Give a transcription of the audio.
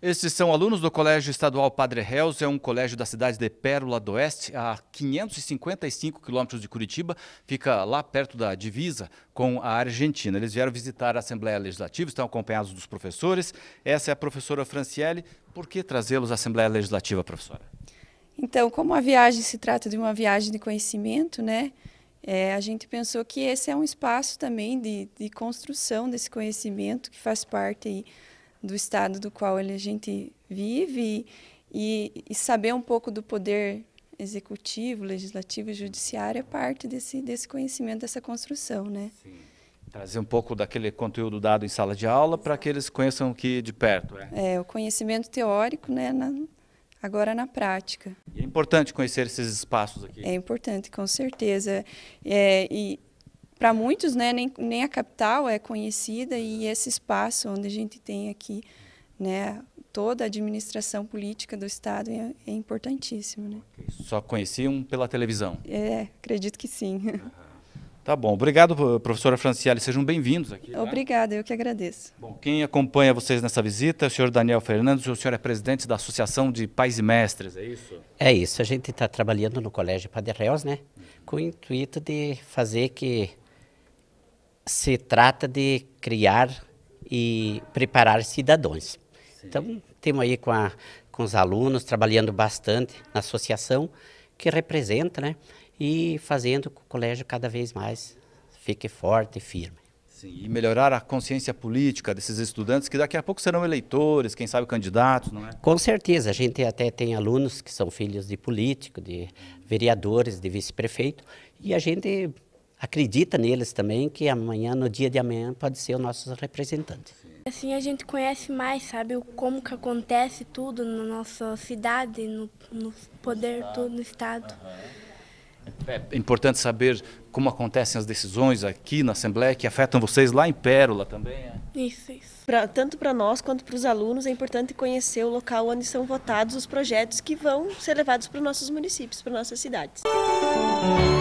Esses são alunos do Colégio Estadual Padre Hells, é um colégio da cidade de Pérola do Oeste, a 555 quilômetros de Curitiba, fica lá perto da divisa com a Argentina. Eles vieram visitar a Assembleia Legislativa, estão acompanhados dos professores. Essa é a professora Franciele. Por que trazê-los à Assembleia Legislativa, professora? Então, como a viagem se trata de uma viagem de conhecimento, né? É, a gente pensou que esse é um espaço também de, de construção desse conhecimento que faz parte aí do estado do qual a gente vive e, e saber um pouco do poder executivo, legislativo e judiciário é parte desse, desse conhecimento, dessa construção, né? Sim. Trazer um pouco daquele conteúdo dado em sala de aula para que eles conheçam que de perto, é. é, o conhecimento teórico, né, na, agora na prática. E é importante conhecer esses espaços aqui. É importante, com certeza. É, e para muitos, né, nem, nem a capital é conhecida e é. esse espaço onde a gente tem aqui, né, toda a administração política do Estado é, é importantíssimo. Né? Só conheciam pela televisão? É, acredito que sim. Tá bom. Obrigado, professora Franciele. Sejam bem-vindos aqui. Tá? Obrigada, eu que agradeço. Bom, quem acompanha vocês nessa visita é o senhor Daniel Fernandes. O senhor é presidente da Associação de Pais e Mestres, é isso? É isso. A gente está trabalhando no Colégio Padre Reus, né? Com o intuito de fazer que se trata de criar e preparar cidadãos. Sim. Então, temos aí com, a, com os alunos trabalhando bastante na associação que representa, né? E fazendo que o colégio cada vez mais fique forte e firme. Sim, e melhorar a consciência política desses estudantes que daqui a pouco serão eleitores, quem sabe candidatos, não é? Com certeza, a gente até tem alunos que são filhos de político, de vereadores, de vice-prefeito, e a gente acredita neles também que amanhã, no dia de amanhã, pode ser o nosso representante. Assim a gente conhece mais, sabe, como que acontece tudo na nossa cidade, no, no poder, no no Estado. Uhum. É importante saber como acontecem as decisões aqui na Assembleia, que afetam vocês lá em Pérola também. É? Isso, isso. Pra, tanto para nós quanto para os alunos é importante conhecer o local onde são votados os projetos que vão ser levados para os nossos municípios, para nossas cidades. Música